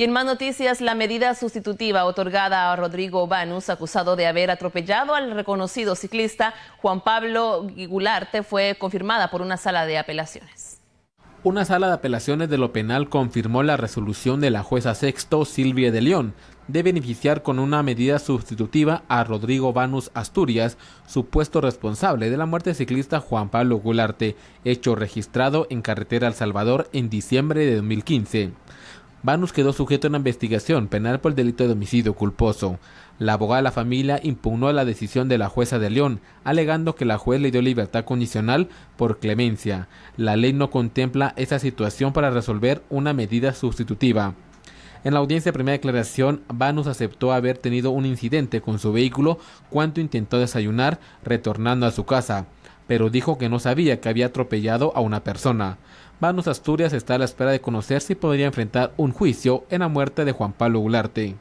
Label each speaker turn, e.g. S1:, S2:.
S1: Y en más noticias, la medida sustitutiva otorgada a Rodrigo Banus, acusado de haber atropellado al reconocido ciclista Juan Pablo Gularte, fue confirmada por una sala de apelaciones.
S2: Una sala de apelaciones de lo penal confirmó la resolución de la jueza sexto Silvia de León de beneficiar con una medida sustitutiva a Rodrigo Banus Asturias, supuesto responsable de la muerte ciclista Juan Pablo Gularte, hecho registrado en carretera El Salvador en diciembre de 2015. Vanus quedó sujeto a una investigación penal por el delito de homicidio culposo. La abogada de la familia impugnó la decisión de la jueza de León, alegando que la juez le dio libertad condicional por clemencia. La ley no contempla esa situación para resolver una medida sustitutiva. En la audiencia de primera declaración, Vanus aceptó haber tenido un incidente con su vehículo cuando intentó desayunar retornando a su casa pero dijo que no sabía que había atropellado a una persona. Manos Asturias está a la espera de conocer si podría enfrentar un juicio en la muerte de Juan Pablo Ularte.